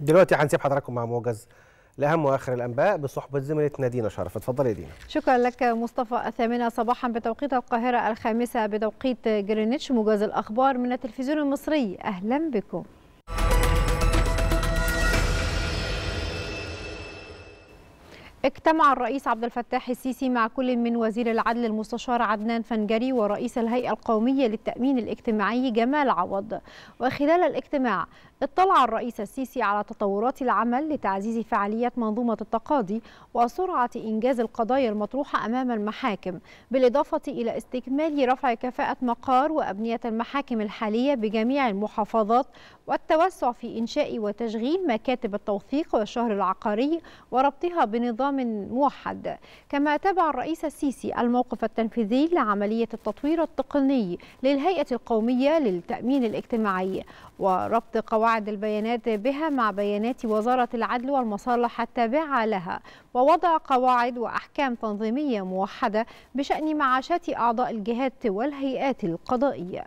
دلوقتي هنسيب حضراتكم مع موجز لاهم واخر الانباء بصحبه زميلتنا دينا شرف اتفضلي يا دينا شكرا لك مصطفى الثامنه صباحا بتوقيت القاهره الخامسه بتوقيت جرينتش موجز الاخبار من التلفزيون المصري اهلا بكم اجتمع الرئيس عبد الفتاح السيسي مع كل من وزير العدل المستشار عدنان فنجري ورئيس الهيئة القومية للتأمين الاجتماعي جمال عوض وخلال الاجتماع اطلع الرئيس السيسي على تطورات العمل لتعزيز فعالية منظومة التقاضي وسرعة إنجاز القضايا المطروحة أمام المحاكم بالإضافة إلى استكمال رفع كفاءة مقار وأبنية المحاكم الحالية بجميع المحافظات والتوسع في إنشاء وتشغيل مكاتب التوثيق والشهر العقاري وربطها بنظام موحد كما تبع الرئيس السيسي الموقف التنفيذي لعملية التطوير التقني للهيئة القومية للتأمين الاجتماعي وربط قواعد البيانات بها مع بيانات وزارة العدل والمصالح التابعة لها ووضع قواعد وأحكام تنظيمية موحدة بشأن معاشات أعضاء الجهات والهيئات القضائية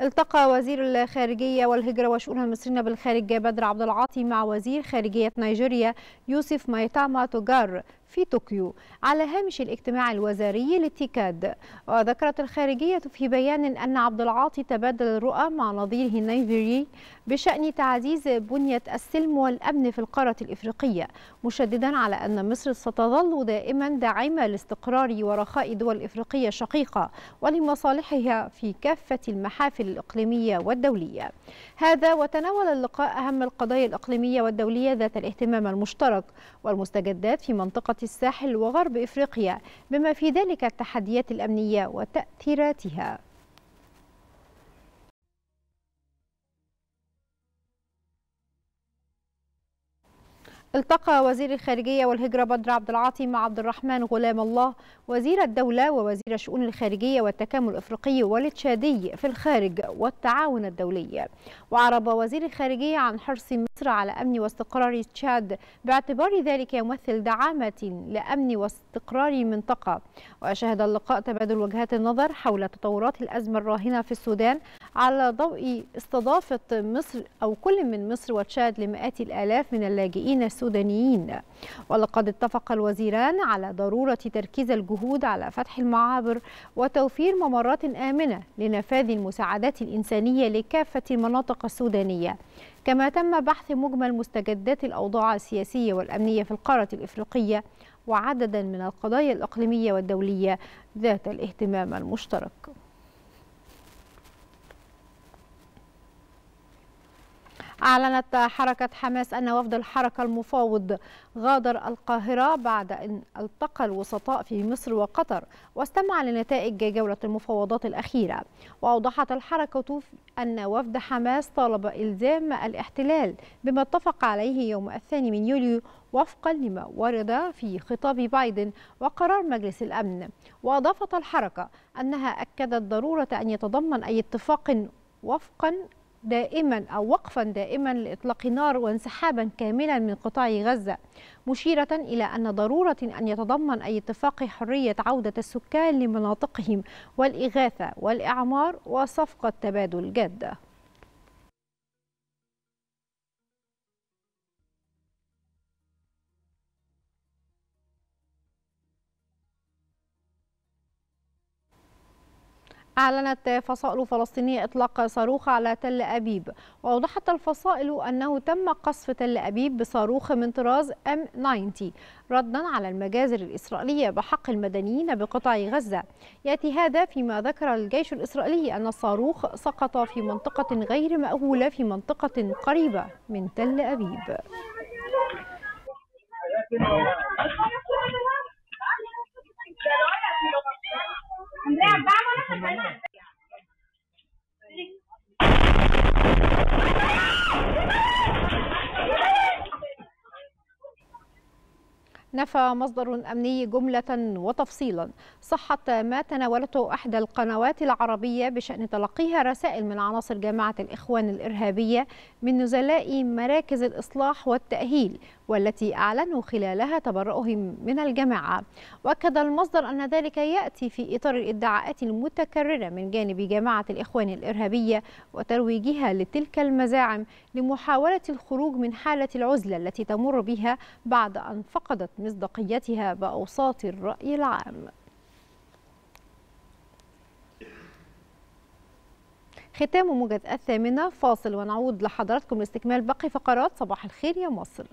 التقى وزير الخارجية والهجرة وشؤون المصريين بالخارج بدر عبد العاطي مع وزير خارجية نيجيريا يوسف مايتاما توجار في طوكيو على هامش الاجتماع الوزاري للتيكاد وذكرت الخارجية في بيان أن عبد العاطي تبادل الرؤى مع نظيره النيجيري بشأن تعزيز بنية السلم والأمن في القارة الإفريقية مشددا على أن مصر ستظل دائما داعمة لاستقرار ورخاء دول إفريقية شقيقة ولمصالحها في كافة المحافل الإقليمية والدولية هذا وتناول اللقاء أهم القضايا الإقليمية والدولية ذات الاهتمام المشترك والمستجدات في منطقة الساحل وغرب إفريقيا بما في ذلك التحديات الأمنية وتأثيراتها التقى وزير الخارجية والهجرة بدر عبد العاطي مع عبد الرحمن غلام الله وزير الدولة ووزير الشؤون الخارجية والتكامل الأفريقي والتشادي في الخارج والتعاون الدولي وعرب وزير الخارجية عن حرص مصر على أمن واستقرار تشاد باعتبار ذلك يمثل دعامة لأمن واستقرار المنطقة وشهد اللقاء تبادل وجهات النظر حول تطورات الأزمة الراهنة في السودان على ضوء استضافة مصر أو كل من مصر وتشاد لمئات الآلاف من اللاجئين السودانيين ولقد اتفق الوزيران على ضرورة تركيز الجهود على فتح المعابر وتوفير ممرات آمنة لنفاذ المساعدات الإنسانية لكافة المناطق السودانية كما تم بحث مجمل مستجدات الأوضاع السياسية والأمنية في القارة الإفريقية وعددا من القضايا الإقليمية والدولية ذات الاهتمام المشترك أعلنت حركة حماس أن وفد الحركة المفاوض غادر القاهرة بعد أن التقى الوسطاء في مصر وقطر واستمع لنتائج جولة المفاوضات الأخيرة وأوضحت الحركة أن وفد حماس طالب إلزام الاحتلال بما اتفق عليه يوم الثاني من يوليو وفقا لما ورد في خطاب بايدن وقرار مجلس الأمن وأضافت الحركة أنها أكدت ضرورة أن يتضمن أي اتفاق وفقا دائما أو وقفا دائما لإطلاق نار وانسحابا كاملا من قطاع غزة مشيرة إلى أن ضرورة أن يتضمن أي اتفاق حرية عودة السكان لمناطقهم والإغاثة والإعمار وصفقة تبادل جاده أعلنت فصائل فلسطينية إطلاق صاروخ على تل أبيب وأوضحت الفصائل أنه تم قصف تل أبيب بصاروخ من طراز M90 ردا على المجازر الإسرائيلية بحق المدنيين بقطاع غزة يأتي هذا فيما ذكر الجيش الإسرائيلي أن الصاروخ سقط في منطقة غير مأهولة في منطقة قريبة من تل أبيب نفى مصدر أمني جملة وتفصيلا صحة ما تناولته إحدى القنوات العربية بشأن تلقيها رسائل من عناصر جماعة الإخوان الإرهابية من نزلاء مراكز الإصلاح والتأهيل والتي أعلنوا خلالها تبرؤهم من الجماعة وأكد المصدر أن ذلك يأتي في إطار الادعاءات المتكررة من جانب جماعة الإخوان الإرهابية وترويجها لتلك المزاعم لمحاولة الخروج من حالة العزلة التي تمر بها بعد أن فقدت مصداقيتها بأوساط الرأي العام ختام موجز الثامنة فاصل ونعود لحضراتكم لاستكمال باقي فقرات صباح الخير يا مصر